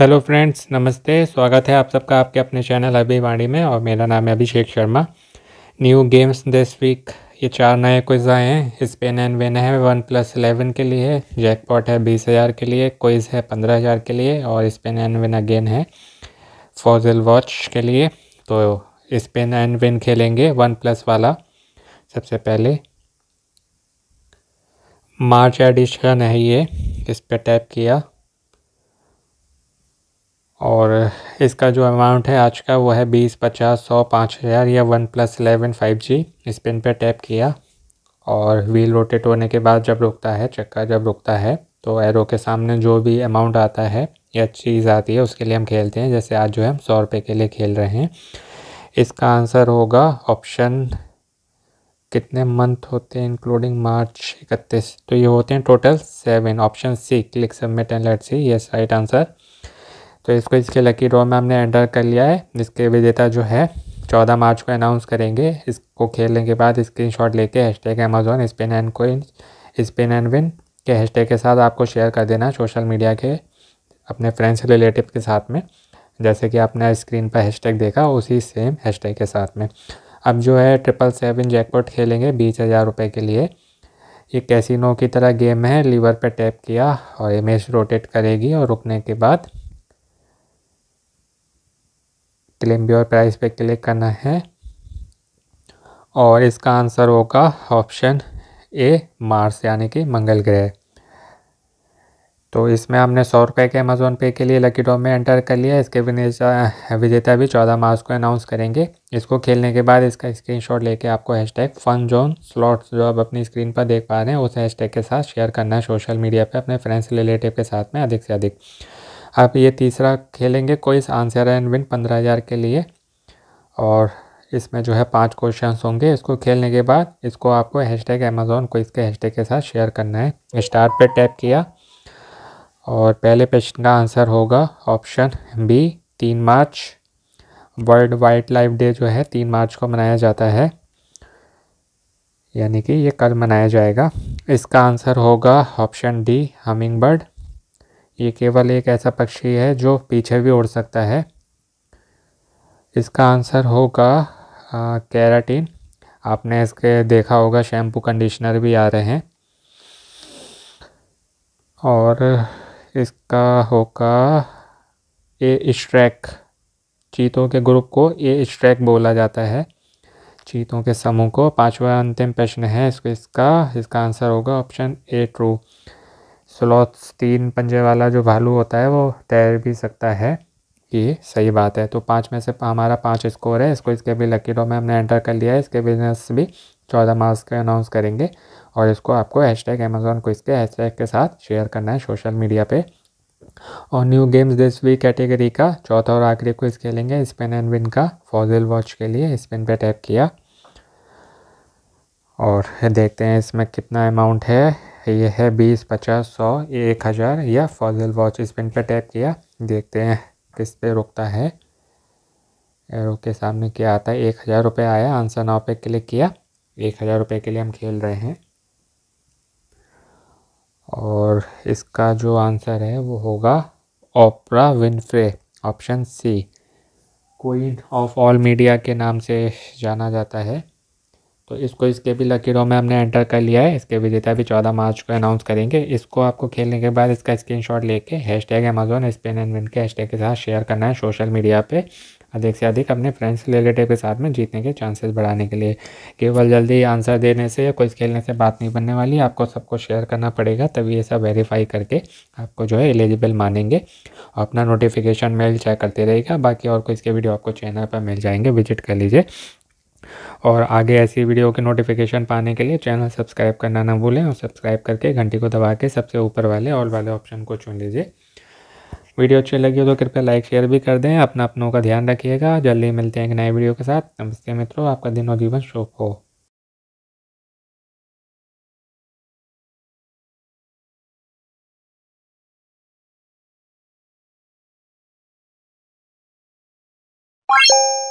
hello friends नमस्ते स्वागत है आप सबका आपके अपने चैनल अभी वाणी में और मेरा नाम है Abhishek Sharma new games this week ये चार नए क्विज़ आए हैं स्पेन एंड वेन है वन प्लस एलेवन के लिए जैकपॉट है बीस हज़ार के लिए क्विज़ है पंद्रह हज़ार के लिए और स्पेन एंड वेन अगेन है फॉजल वॉच के लिए तो स्पेन एंड वेन खेलेंगे वन प्लस वाला सबसे पहले मार्च एडिशन है ये इस पर टैप किया और इसका जो अमाउंट है आज का वो है बीस पचास सौ पाँच हज़ार या OnePlus eleven five G इस पिन पर टैप किया और व्हील रोटेट होने के बाद जब रुकता है चक्का जब रुकता है तो एरो के सामने जो भी अमाउंट आता है या चीज़ आती है उसके लिए हम खेलते हैं जैसे आज जो है हम सौ रुपये के लिए खेल रहे हैं इसका आंसर होगा ऑप्शन कितने मंथ होते हैं इंक्लूडिंग मार्च इकतीस तो ये होते हैं total seven option see click submit and let see yes right answer तो इसको इसके लकी ड्रॉ में हमने एंटर कर लिया है इसके विजेता जो है चौदह मार्च को अनाउंस करेंगे इसको खेलने के बाद स्क्रीन शॉट लेके hash tag Amazon spin and कोइन स्पिन एंड विन के हैश टैग के साथ आपको शेयर कर देना सोशल मीडिया के अपने फ्रेंड्स रिलेटिव के साथ में जैसे कि आपने स्क्रीन पर हैश टैग देखा उसी सेम हैश टैग के साथ में अब जो है ट्रिपल सेवन जैकपॉट खेलेंगे बीस हज़ार रुपये के लिए ये कैसीनो की तरह गेम है लीवर पर टैप किया और इमेज रोटेट करेगी और रुकने के बाद क्लेम भी और प्राइस पे क्लिक करना है और इसका आंसर होगा ऑप्शन ए मार्स यानी कि मंगल ग्रह तो इसमें हमने सौ रुपये के अमेज़ोन पे के लिए लकी ड्रॉ में एंटर कर लिया इसके विजेता विजेता भी चौदह मार्च को अनाउंस करेंगे इसको खेलने के बाद इसका स्क्रीनशॉट लेके आपको हैशटैग फन जोन स्लॉट्स जो आप अपनी स्क्रीन पर देख पा रहे हैं उस हैशटैग के साथ शेयर करना है सोशल मीडिया पे अपने फ्रेंड्स रिलेटिव के साथ में अधिक से अधिक आप ये तीसरा खेलेंगे कोई आंसर एंड विन पंद्रह हज़ार के लिए और इसमें जो है पांच क्वेश्चन होंगे इसको खेलने के बाद इसको आपको हैश टैग अमेज़ोन को इसके हैश टैग के साथ शेयर करना है स्टार पे टैप किया और पहले प्रश्न का आंसर होगा ऑप्शन बी तीन March world wildlife day जो है तीन मार्च को मनाया जाता है यानी कि ये कल मनाया जाएगा इसका आंसर होगा ऑप्शन डी हमिंग बर्ड ये केवल एक ऐसा पक्षी है जो पीछे भी उड़ सकता है इसका आंसर होगा कैराटीन आपने इसके देखा होगा शैम्पू कंडीशनर भी आ रहे हैं और इसका होगा ए स्ट्रैक चीतों के ग्रुप को ए स्ट्रैक बोला जाता है चीतों के समूह को पांचवा अंतिम प्रश्न है इसका इसका आंसर होगा ऑप्शन ए ट्रू स्लॉथ्स तीन पंजे वाला जो भालू होता है वो तैर भी सकता है ये सही बात है तो पाँच में से हमारा पाँच स्कोर है इसको इसके भी लकी ड्रॉ में हमने एंटर कर लिया है इसके बिजनेस भी चौदह मार्च के अनाउंस करेंगे और इसको आपको हैश टैग अमेजोन को इसके हैश टैग के साथ शेयर करना है सोशल मीडिया पे और new games this week category का चौथा और आखिरी क्विज खेलेंगे स्पिन एंड विन का फॉजिल वॉच के लिए स्पिन पे टैप किया और देखते हैं इसमें कितना अमाउंट है ये है बीस पचास सौ एक हज़ार या फॉजल वॉच इस पिन पर टैप किया देखते हैं किस पे रुकता है एरो के सामने क्या आता है एक हज़ार रुपये आया आंसर नाव पे क्लिक किया एक हज़ार रुपये के लिए हम खेल रहे हैं और इसका जो आंसर है वो होगा Oprah Winfrey option C queen of all media के नाम से जाना जाता है तो इसको इसके भी रो में हमने एंटर कर लिया है इसके विजेता भी चौदह मार्च को अनाउंस करेंगे इसको आपको खेलने के बाद इसका स्क्रीनशॉट लेके hash tag Amazon spin and win के हैश टैग के साथ शेयर करना है सोशल मीडिया पे अधिक से अधिक अपने फ्रेंड्स रिलेटिव के साथ में जीतने के चांसेस बढ़ाने के लिए केवल जल्दी आंसर देने से या कोई खेलने से बात नहीं बनने वाली आपको सबको शेयर करना पड़ेगा तभी ये सब वेरीफाई करके आपको जो है एलिजिबल मानेंगे और अपना नोटिफिकेशन मेल चेक करते रहेगा बाकी और कोई इसके वीडियो आपको चैनल पर मिल जाएंगे विजिट कर लीजिए और आगे ऐसी वीडियो के नोटिफिकेशन पाने के लिए चैनल सब्सक्राइब करना ना भूलें और सब्सक्राइब करके घंटी को दबा के सबसे ऊपर वाले ऑल वाले ऑप्शन को चुन लीजिए वीडियो अच्छी लगी हो तो कृपया लाइक शेयर भी कर दें अपना अपनों का ध्यान रखिएगा जल्दी मिलते हैं एक नए वीडियो के साथ नमस्ते मित्रों आपका दिन और जीवन शुभ हो you